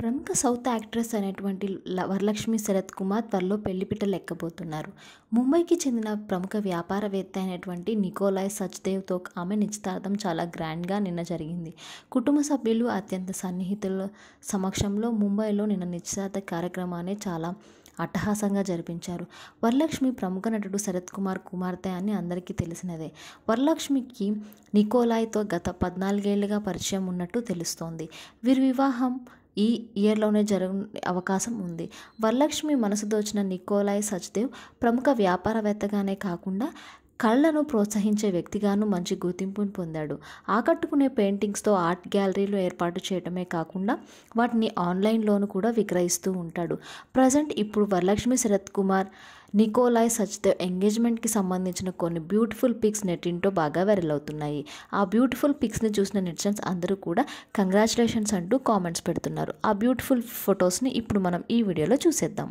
ప్రముఖ south actress అనేటువంటి వరలక్ష్మి శరత్ కుమార్ త్వరలో పెళ్లిపిట్టలు ఎక్కబోతున్నారు ముంబైకి చెందిన ప్రముఖ వ్యాపారవేత్త అయినటువంటి నికోలాయ్ సచ్దేవ్తో ఆమె నిశ్చితార్థం చాలా గ్రాండ్గా నిన్న జరిగింది కుటుంబ సభ్యులు అత్యంత సన్నిహితుల సమక్షంలో ముంబైలో నిన్న నిశ్చితార్థ కార్యక్రమాన్ని చాలా అట్టహాసంగా జరిపించారు వరలక్ష్మి ప్రముఖ నటుడు శరత్ కుమార్ కుమార్తె అని అందరికీ తెలిసినదే వరలక్ష్మికి నికోలాయ్తో గత పద్నాలుగేళ్లుగా పరిచయం ఉన్నట్టు తెలుస్తోంది వీరి వివాహం ఈ ఇయర్లోనే జరగ అవకాశం ఉంది వరలక్ష్మి మనసు దోచిన నికోలాయ్ సచ్దేవ్ ప్రముఖ వ్యాపారవేత్తగానే కాకుండా కళ్ళను ప్రోత్సహించే వ్యక్తిగాను మంచి గుర్తింపును పొందాడు ఆకట్టుకునే పెయింటింగ్స్తో ఆర్ట్ గ్యాలరీలు ఏర్పాటు చేయడమే కాకుండా వాటిని ఆన్లైన్లోను కూడా విక్రయిస్తూ ఉంటాడు ప్రజెంట్ ఇప్పుడు వరలక్ష్మి శరత్ కుమార్ నికోలాయ్ సచ్తో ఎంగేజ్మెంట్కి సంబంధించిన కొన్ని బ్యూటిఫుల్ పిక్స్ నెట్టింటో బాగా వైరల్ అవుతున్నాయి ఆ బ్యూటిఫుల్ పిక్స్ని చూసిన నెటిజన్స్ అందరూ కూడా కంగ్రాచులేషన్స్ అంటూ కామెంట్స్ పెడుతున్నారు ఆ బ్యూటిఫుల్ ఫొటోస్ని ఇప్పుడు మనం ఈ వీడియోలో చూసేద్దాం